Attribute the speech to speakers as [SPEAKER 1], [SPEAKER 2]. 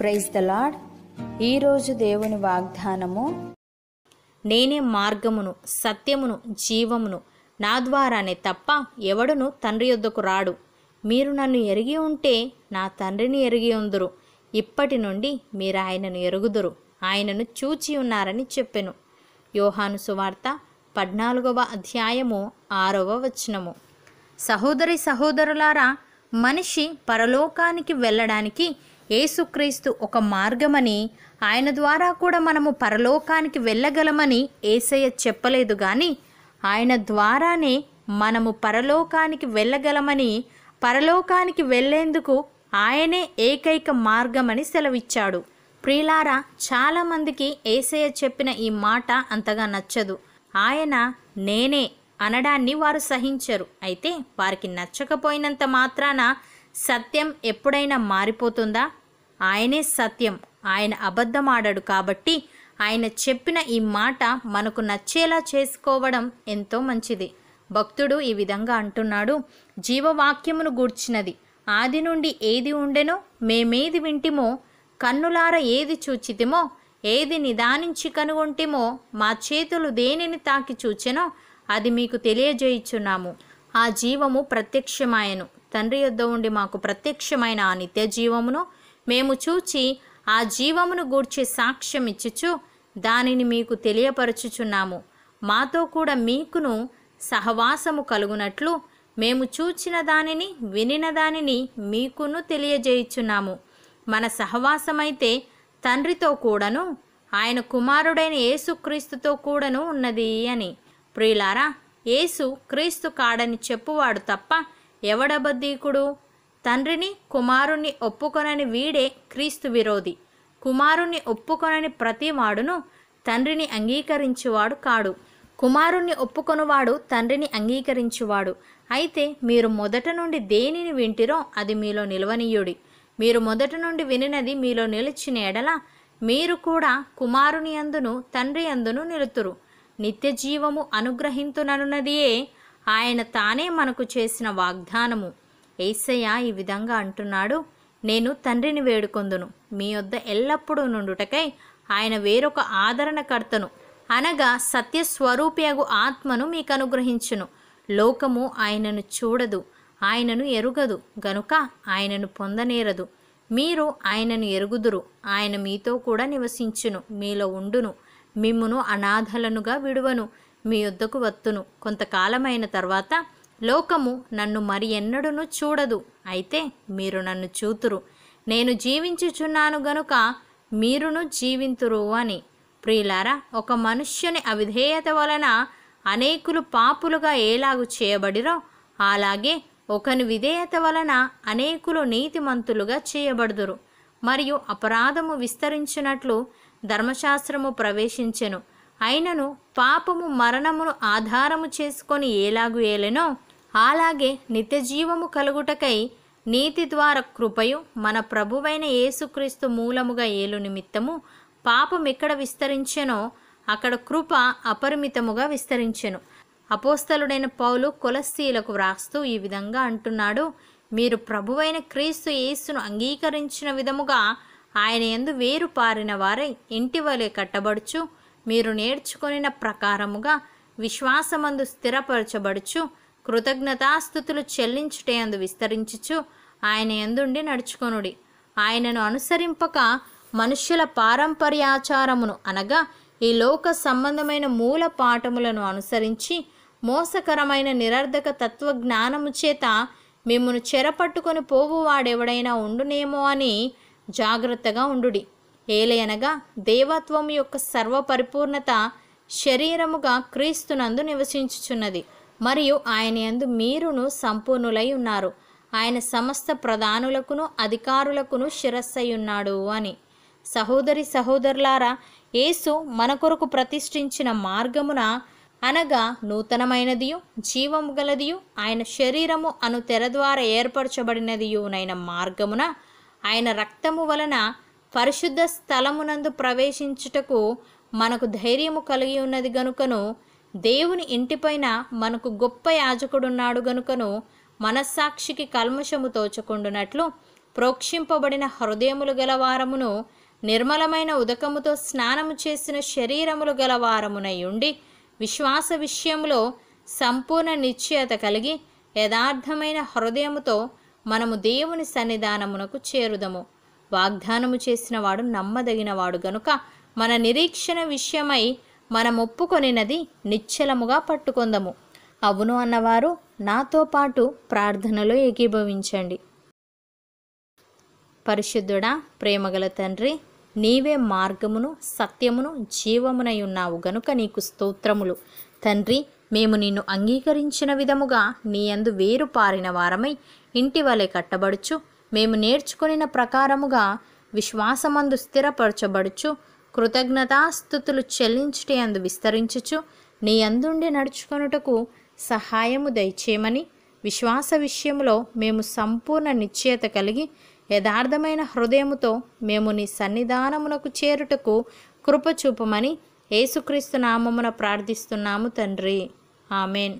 [SPEAKER 1] praise the lord ఈరోజు దేవుని వాగ్దానము నేనే మార్గమును సత్యమును జీవమును నా ద్వారానే తప్ప ఎవడును తండ్రి యొద్దకు రాడు మీరు నన్ను ఎరిగి ఉంటే నా తండ్రిని ఎరిగి ఉందరు ఇప్పటి నుండి మీరు ఆయనను ఎరుగుదురు ఆయనను చూచి ఉన్నారని చెప్పెను యోహాను సువార్త పద్నాలుగవ అధ్యాయము ఆరవ వచనము సహోదరి సహోదరులారా మనిషి పరలోకానికి వెళ్ళడానికి ఏసుక్రీస్తు ఒక మార్గమని ఆయన ద్వారా కూడా మనము పరలోకానికి వెళ్ళగలమని ఏసయ్య చెప్పలేదు కానీ ఆయన ద్వారానే మనము పరలోకానికి వెళ్ళగలమని పరలోకానికి వెళ్ళేందుకు ఆయనే ఏకైక మార్గమని సెలవిచ్చాడు ప్రియులారా చాలామందికి ఏసయ్య చెప్పిన ఈ మాట అంతగా నచ్చదు ఆయన నేనే అనడాన్ని వారు సహించరు అయితే వారికి నచ్చకపోయినంత మాత్రాన సత్యం ఎప్పుడైనా మారిపోతుందా ఆయనే సత్యం ఆయన అబద్ధం ఆడాడు కాబట్టి ఆయన చెప్పిన ఈ మాట మనకు నచ్చేలా చేసుకోవడం ఎంతో మంచిది భక్తుడు ఈ విధంగా అంటున్నాడు జీవవాక్యమును గూర్చినది ఆది నుండి ఏది ఉండెనో మేమేది వింటిమో కన్నులార ఏది చూచితిమో ఏది నిదానించి కనుగొంటిమో మా చేతులు దేనిని తాకి చూచెనో అది మీకు తెలియజేయుచున్నాము ఆ జీవము ప్రత్యక్షమాయను తండ్రి యొద్ద ఉండి మాకు ప్రత్యక్షమైన ఆ నిత్య జీవమును మేము చూచి ఆ జీవమును గూర్చి సాక్ష్యం ఇచ్చుచు దానిని మీకు తెలియపరచుచున్నాము మాతో కూడా మీకును సహవాసము కలుగునట్లు మేము చూచిన దానిని వినిన దానిని మీకును తెలియజేయుచున్నాము మన సహవాసమైతే తండ్రితో కూడాను ఆయన కుమారుడైన యేసుక్రీస్తుతో కూడాను ఉన్నది అని ప్రియులారా యేసు క్రీస్తు కాడని చెప్పువాడు తప్ప ఎవడబద్ధీకుడు తండ్రిని కుమారుణ్ణి ఒప్పుకొనని వీడే క్రీస్తు విరోధి కుమారుణ్ణి ఒప్పుకొనని ప్రతివాడును తండ్రిని అంగీకరించువాడు కాడు కుమారుణ్ణి ఒప్పుకొనువాడు తండ్రిని అంగీకరించువాడు అయితే మీరు మొదట నుండి దేనిని వింటిరో అది మీలో నిలవనీయుడి మీరు మొదట నుండి వినినది మీలో నిలిచిన ఎడల మీరు కూడా కుమారుని అందును తండ్రి అందును నిలుతురు నిత్య జీవము అనుగ్రహింతుననున్నదియే ఆయన తానే మనకు చేసిన వాగ్దానము ఏసయ్య ఈ విధంగా అంటున్నాడు నేను తండ్రిని వేడుకొందును మీ వద్ద ఎల్లప్పుడూ నుండుటకై ఆయన వేరొక ఆదరణకర్తను అనగా సత్యస్వరూపియగు ఆత్మను మీకు అనుగ్రహించును లోకము ఆయనను చూడదు ఆయనను ఎరుగదు గనుక ఆయనను పొందనేరదు మీరు ఆయనను ఎరుగుదురు ఆయన మీతో కూడా నివసించును మీలో ఉండును మిమ్మును అనాథలనుగా విడువను మీ వద్దకు వత్తును కొంతకాలమైన తర్వాత లోకము నన్ను మరి ఎన్నడూను చూడదు అయితే మీరు నన్ను చూతురు నేను జీవించుచున్నాను గనుక మీరును జీవింతురు అని ప్రియులారా ఒక మనుష్యుని అవిధేయత వలన అనేకులు పాపులుగా ఏలాగు చేయబడిరో అలాగే ఒకని విధేయత వలన అనేకులు నీతిమంతులుగా చేయబడుదురు మరియు అపరాధము విస్తరించినట్లు ధర్మశాస్త్రము ప్రవేశించెను అయినను పాపము మరణమును ఆధారము చేసుకొని ఏలాగు ఏలెనో అలాగే నిత్యజీవము కలుగుటకై నీతి ద్వారా కృపయు మన ప్రభువైన యేసుక్రీస్తు మూలముగా ఏలు నిమిత్తము పాపం ఎక్కడ విస్తరించెనో అక్కడ కృప అపరిమితముగా విస్తరించెను అపోస్తలుడైన పౌలు కొలస్సీలకు వ్రాస్తూ ఈ విధంగా అంటున్నాడు మీరు ప్రభువైన క్రీస్తు యేసును అంగీకరించిన విధముగా ఆయన ఎందు వేరు పారిన వారై ఇంటి వలె కట్టబడుచు మీరు నేర్చుకొనిన ప్రకారముగా విశ్వాసమందు స్థిరపరచబడుచు కృతజ్ఞతాస్థుతులు చెల్లించుటే అందు విస్తరించుచు ఆయన ఎందుండి నడుచుకొనుడి ఆయనను అనుసరింపక మనుష్యుల పారంపర్యాచారమును అనగా ఈ లోక సంబంధమైన మూల పాఠములను అనుసరించి మోసకరమైన నిరర్ధక తత్వజ్ఞానము చేత మిమ్మను చెరపట్టుకొని పోవు వాడెవడైనా ఉండునేమో అని జాగ్రత్తగా ఉండుడి ఏలయనగా దేవత్వం యొక్క సర్వపరిపూర్ణత శరీరముగా క్రీస్తునందు నివసించుచున్నది మరియు ఆయన యందు మీరును సంపూర్ణులై ఉన్నారు ఆయన సమస్త ప్రధానులకును అధికారులకును ఉన్నాడు అని సహోదరి సహోదరులారా యేసు మన కొరకు ప్రతిష్ఠించిన మార్గమున అనగా నూతనమైనదియు జీవము గలదియు ఆయన శరీరము అను తెర ద్వారా ఏర్పరచబడినదియునైన మార్గమున ఆయన రక్తము వలన పరిశుద్ధ స్థలమునందు ప్రవేశించుటకు మనకు ధైర్యము కలిగి ఉన్నది గనుకను దేవుని ఇంటిపైన మనకు గొప్ప యాజకుడున్నాడు గనుకను మనస్సాక్షికి కల్మషము తోచకుండునట్లు ప్రోక్షింపబడిన హృదయములు గల వారమును నిర్మలమైన ఉదకముతో స్నానము చేసిన శరీరములు గల వారమునై ఉండి విశ్వాస విషయంలో సంపూర్ణ నిశ్చయత కలిగి యథార్థమైన హృదయముతో మనము దేవుని సన్నిధానమునకు చేరుదము వాగ్దానము చేసినవాడు నమ్మదగినవాడు గనుక మన నిరీక్షణ విషయమై మనం ఒప్పుకొనినది నిశ్చలముగా పట్టుకుందము అవును అన్నవారు నాతో పాటు ప్రార్థనలో ఏకీభవించండి పరిశుద్ధుడా ప్రేమగల తండ్రి నీవే మార్గమును సత్యమును జీవమునై ఉన్నావు గనుక నీకు స్తోత్రములు తండ్రి మేము నిన్ను అంగీకరించిన విధముగా నీ అందు వేరు పారిన వారమై ఇంటి వలె కట్టబడుచు మేము నేర్చుకుని ప్రకారముగా విశ్వాసమందు స్థిరపరచబడుచు కృతజ్ఞతాస్థుతులు చెల్లించుటే అందు విస్తరించుచు నీ అందుండి నడుచుకొనుటకు సహాయము దయచేయమని విశ్వాస విషయంలో మేము సంపూర్ణ నిశ్చయత కలిగి యథార్థమైన హృదయముతో మేము నీ సన్నిధానమునకు చేరుటకు కృపచూపమని ఏసుక్రీస్తు యేసుక్రీస్తు నామమున ప్రార్థిస్తున్నాము తండ్రి ఆమెన్